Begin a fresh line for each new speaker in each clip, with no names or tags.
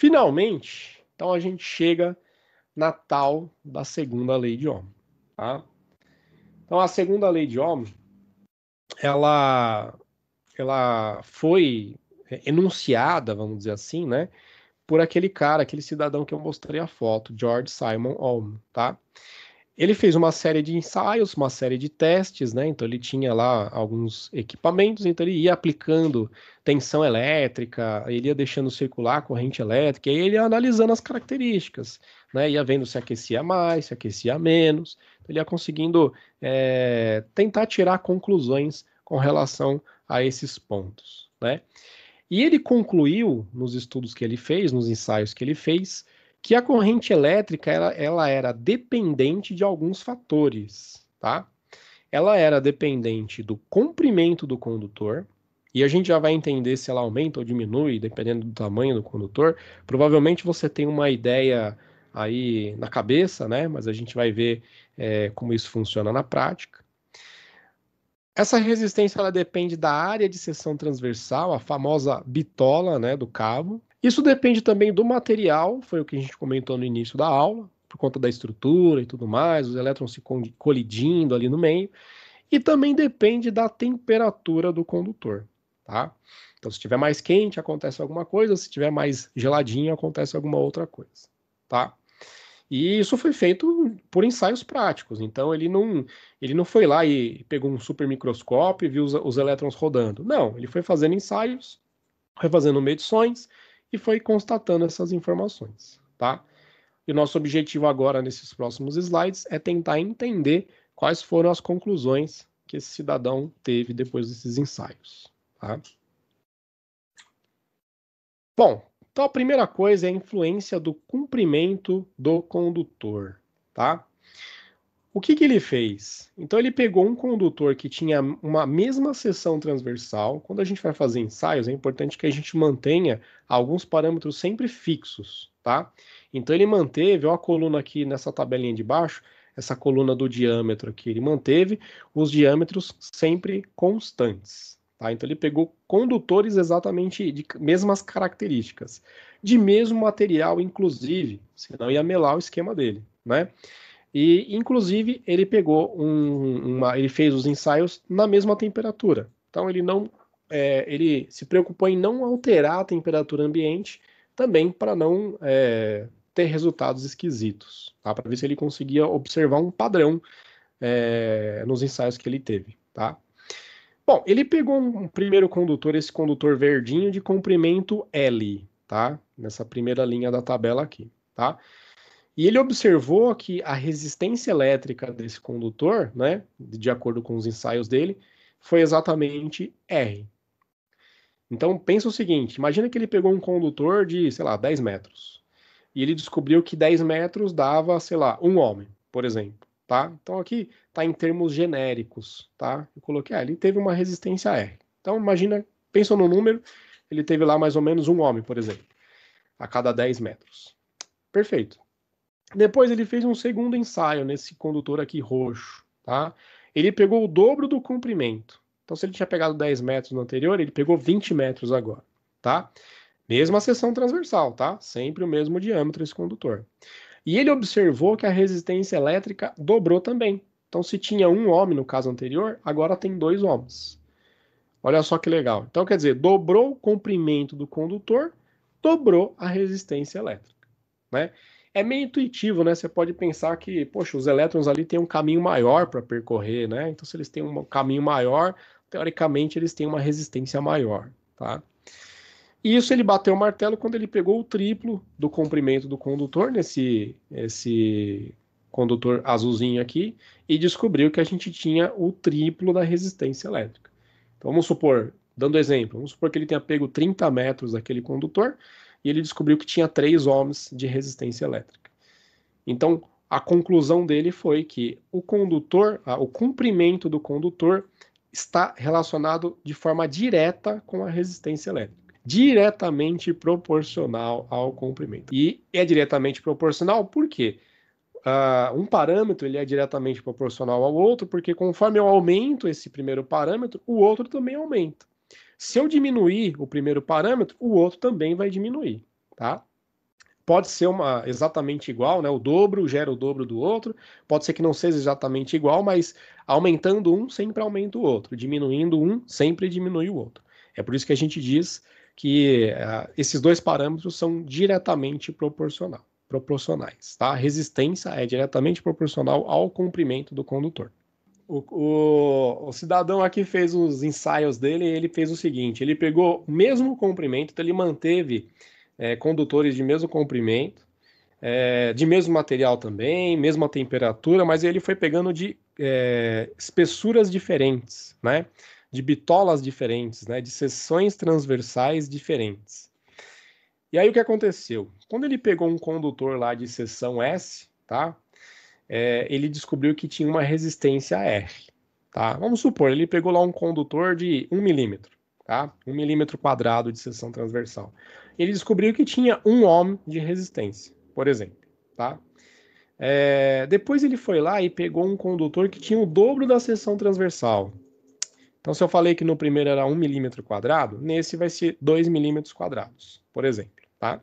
Finalmente, então a gente chega na tal da segunda lei de Ohm. Tá? Então a segunda lei de Ohm, ela, ela foi enunciada, vamos dizer assim, né, por aquele cara, aquele cidadão que eu mostrei a foto, George Simon Ohm, tá? Ele fez uma série de ensaios, uma série de testes, né? Então ele tinha lá alguns equipamentos, então ele ia aplicando tensão elétrica, ele ia deixando circular a corrente elétrica, e ele ia analisando as características, né? Ia vendo se aquecia mais, se aquecia menos. Então, ele ia conseguindo é, tentar tirar conclusões com relação a esses pontos, né? E ele concluiu nos estudos que ele fez, nos ensaios que ele fez, que a corrente elétrica ela, ela era dependente de alguns fatores, tá? Ela era dependente do comprimento do condutor, e a gente já vai entender se ela aumenta ou diminui, dependendo do tamanho do condutor. Provavelmente você tem uma ideia aí na cabeça, né? Mas a gente vai ver é, como isso funciona na prática. Essa resistência ela depende da área de seção transversal, a famosa bitola né, do cabo, isso depende também do material, foi o que a gente comentou no início da aula, por conta da estrutura e tudo mais, os elétrons se colidindo ali no meio, e também depende da temperatura do condutor, tá? Então, se estiver mais quente, acontece alguma coisa, se estiver mais geladinho, acontece alguma outra coisa, tá? E isso foi feito por ensaios práticos. Então ele não, ele não foi lá e pegou um super microscópio e viu os, os elétrons rodando. Não, ele foi fazendo ensaios, foi fazendo medições e foi constatando essas informações, tá? E nosso objetivo agora nesses próximos slides é tentar entender quais foram as conclusões que esse cidadão teve depois desses ensaios, tá? Bom, então a primeira coisa é a influência do cumprimento do condutor, tá? O que, que, ele fez? Então ele pegou um condutor que tinha uma mesma seção transversal. Quando a gente vai fazer ensaios, é importante que a gente mantenha alguns parâmetros sempre fixos, tá? Então ele manteve, ó, a coluna aqui nessa tabelinha de baixo, essa coluna do diâmetro aqui, ele manteve os diâmetros sempre constantes, tá? Então ele pegou condutores exatamente de mesmas características, de mesmo material, inclusive, senão ia melar o esquema dele, né? E, inclusive, ele pegou um, uma, ele fez os ensaios na mesma temperatura. Então, ele não, é, ele se preocupou em não alterar a temperatura ambiente, também para não é, ter resultados esquisitos, tá? Para ver se ele conseguia observar um padrão é, nos ensaios que ele teve, tá? Bom, ele pegou um primeiro condutor, esse condutor verdinho de comprimento L, tá? Nessa primeira linha da tabela aqui, tá? E ele observou que a resistência elétrica desse condutor, né, de acordo com os ensaios dele, foi exatamente R. Então pensa o seguinte: imagina que ele pegou um condutor de, sei lá, 10 metros. E ele descobriu que 10 metros dava, sei lá, um homem, por exemplo. Tá? Então aqui está em termos genéricos, tá? Eu coloquei, ah, ele teve uma resistência R. Então imagina, pensa no número, ele teve lá mais ou menos um homem, por exemplo, a cada 10 metros. Perfeito. Depois ele fez um segundo ensaio nesse condutor aqui roxo, tá? Ele pegou o dobro do comprimento. Então, se ele tinha pegado 10 metros no anterior, ele pegou 20 metros agora, tá? Mesma seção transversal, tá? Sempre o mesmo diâmetro esse condutor. E ele observou que a resistência elétrica dobrou também. Então, se tinha um ohm no caso anterior, agora tem dois ohms. Olha só que legal. Então, quer dizer, dobrou o comprimento do condutor, dobrou a resistência elétrica, né? é meio intuitivo, né? Você pode pensar que, poxa, os elétrons ali têm um caminho maior para percorrer, né? Então, se eles têm um caminho maior, teoricamente eles têm uma resistência maior, tá? E isso ele bateu o martelo quando ele pegou o triplo do comprimento do condutor, nesse esse condutor azulzinho aqui, e descobriu que a gente tinha o triplo da resistência elétrica. Então, vamos supor, dando exemplo, vamos supor que ele tenha pego 30 metros daquele condutor, e ele descobriu que tinha 3 ohms de resistência elétrica. Então, a conclusão dele foi que o condutor, o comprimento do condutor está relacionado de forma direta com a resistência elétrica diretamente proporcional ao comprimento. E é diretamente proporcional por quê? Uh, um parâmetro ele é diretamente proporcional ao outro, porque conforme eu aumento esse primeiro parâmetro, o outro também aumenta. Se eu diminuir o primeiro parâmetro, o outro também vai diminuir, tá? Pode ser uma exatamente igual, né? O dobro gera o dobro do outro. Pode ser que não seja exatamente igual, mas aumentando um sempre aumenta o outro, diminuindo um sempre diminui o outro. É por isso que a gente diz que uh, esses dois parâmetros são diretamente proporcional, proporcionais. Tá? A resistência é diretamente proporcional ao comprimento do condutor. O, o, o, cidadão aqui fez os ensaios dele e ele fez o seguinte: ele pegou o mesmo comprimento, então ele manteve é, condutores de mesmo comprimento, é, de mesmo material também, mesma temperatura, mas ele foi pegando de é, espessuras diferentes, né? de bitolas diferentes, né? de seções transversais diferentes. E aí o que aconteceu? Quando ele pegou um condutor lá de seção S, tá? é, ele descobriu que tinha uma resistência R. Tá? Vamos supor, ele pegou lá um condutor de 1 milímetro, tá? 1 milímetro quadrado de seção transversal. Ele descobriu que tinha 1 ohm de resistência, por exemplo. Tá? É, depois ele foi lá e pegou um condutor que tinha o dobro da seção transversal. Então, se eu falei que no primeiro era 1 milímetro quadrado, nesse vai ser 2 milímetros quadrados, por exemplo. Tá?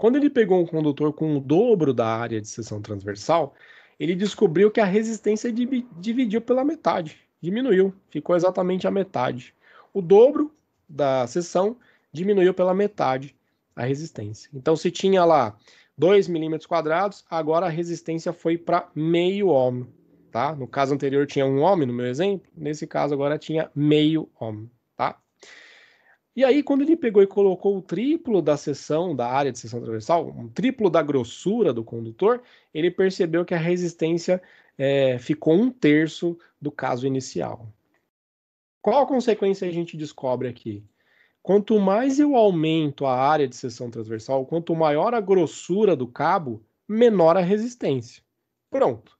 Quando ele pegou um condutor com o dobro da área de seção transversal, ele descobriu que a resistência dividiu pela metade, diminuiu, ficou exatamente a metade. O dobro da seção diminuiu pela metade a resistência. Então, se tinha lá 2 milímetros quadrados, agora a resistência foi para meio ohm, tá? No caso anterior tinha um ohm, no meu exemplo, nesse caso agora tinha meio ohm, tá? E aí, quando ele pegou e colocou o triplo da seção, da área de seção transversal, um triplo da grossura do condutor, ele percebeu que a resistência é, ficou um terço do caso inicial. Qual a consequência a gente descobre aqui? Quanto mais eu aumento a área de seção transversal, quanto maior a grossura do cabo, menor a resistência. Pronto.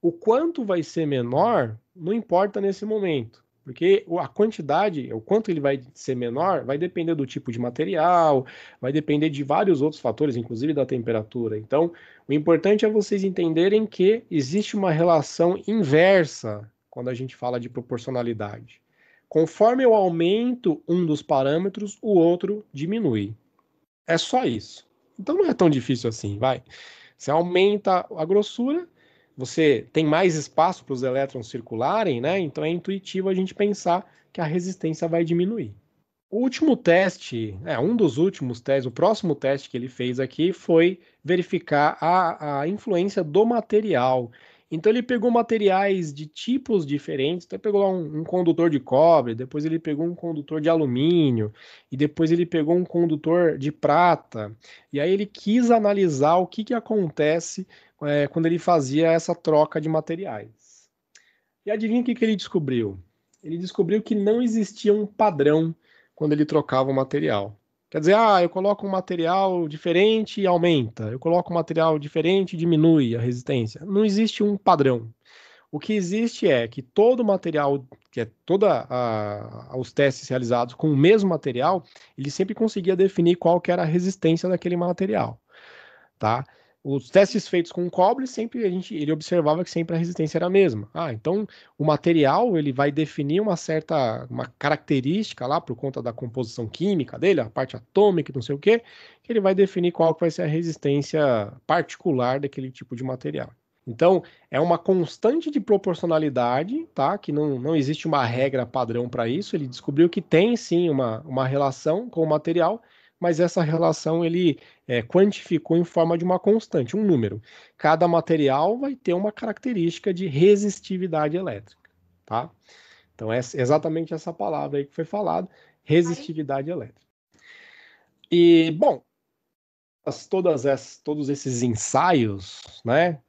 O quanto vai ser menor não importa nesse momento. Porque a quantidade, o quanto ele vai ser menor, vai depender do tipo de material, vai depender de vários outros fatores, inclusive da temperatura. Então, o importante é vocês entenderem que existe uma relação inversa quando a gente fala de proporcionalidade. Conforme eu aumento um dos parâmetros, o outro diminui. É só isso. Então não é tão difícil assim, vai. Você aumenta a grossura, você tem mais espaço para os elétrons circularem, né? Então é intuitivo a gente pensar que a resistência vai diminuir. O último teste, é, um dos últimos testes, o próximo teste que ele fez aqui foi verificar a, a influência do material. Então ele pegou materiais de tipos diferentes. Então ele pegou lá um, um, condutor de cobre, depois ele pegou um condutor de alumínio, e depois ele pegou um condutor de prata. E aí ele quis analisar o que, que acontece é, quando ele fazia essa troca de materiais. E adivinha o que, que ele descobriu? Ele descobriu que não existia um padrão quando ele trocava o material. Quer dizer, ah, eu coloco um material diferente e aumenta, eu coloco um material diferente e diminui a resistência. Não existe um padrão. O que existe é que todo material, que é toda a, os testes realizados com o mesmo material, ele sempre conseguia definir qual que era a resistência daquele material, tá? os testes feitos com cobre, sempre a gente, ele observava que sempre a resistência era a mesma. Ah, então o material ele vai definir uma certa uma característica lá por conta da composição química dele, a parte atômica, não sei o quê, que ele vai definir qual vai ser a resistência particular daquele tipo de material. Então, é uma constante de proporcionalidade, tá? Que não, não existe uma regra padrão para isso. Ele descobriu que tem sim uma, uma relação com o material mas essa relação ele é, quantificou em forma de uma constante, um número. Cada material vai ter uma característica de resistividade elétrica, tá? Então é exatamente essa palavra aí que foi falada, resistividade Ai. elétrica. E bom, as, todas essas, todos esses ensaios, né?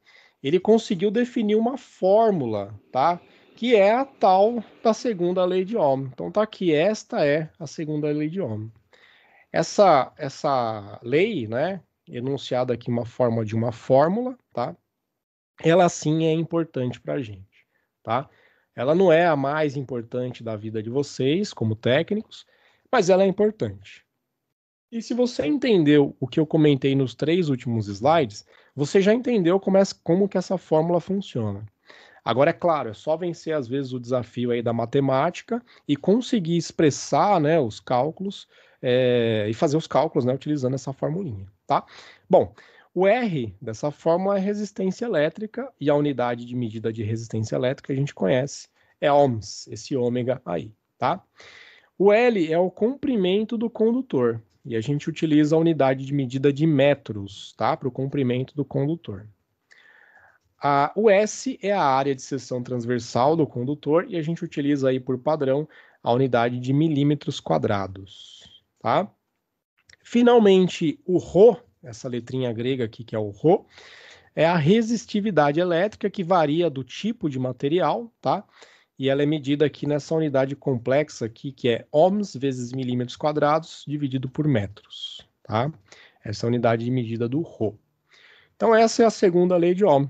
Ele conseguiu definir uma fórmula, tá? Que é a tal da segunda lei de Ohm. Então tá aqui, esta é a segunda lei de Ohm. Essa, essa lei, né, enunciada aqui uma forma de uma fórmula, tá? Ela sim é importante para a gente, tá? Ela não é a mais importante da vida de vocês como técnicos, mas ela é importante. E se você entendeu o que eu comentei nos três últimos slides, você já entendeu como, é, como que essa fórmula funciona. Agora, é claro, é só vencer às vezes o desafio aí da matemática e conseguir expressar né, os cálculos é, e fazer os cálculos, né, utilizando essa formulinha, tá? Bom, o R dessa fórmula é resistência elétrica e a unidade de medida de resistência elétrica a gente conhece é ohms, esse ômega aí, tá? O L é o comprimento do condutor e a gente utiliza a unidade de medida de metros, tá? Para o comprimento do condutor. A, o S é a área de seção transversal do condutor e a gente utiliza aí por padrão a unidade de milímetros quadrados. Tá? Finalmente, o Rho, essa letrinha grega aqui que é o Rho, é a resistividade elétrica que varia do tipo de material, tá? E ela é medida aqui nessa unidade complexa aqui, que é ohms vezes milímetros quadrados dividido por metros, tá? Essa é a unidade de medida do Rho. Então essa é a segunda lei de Ohm.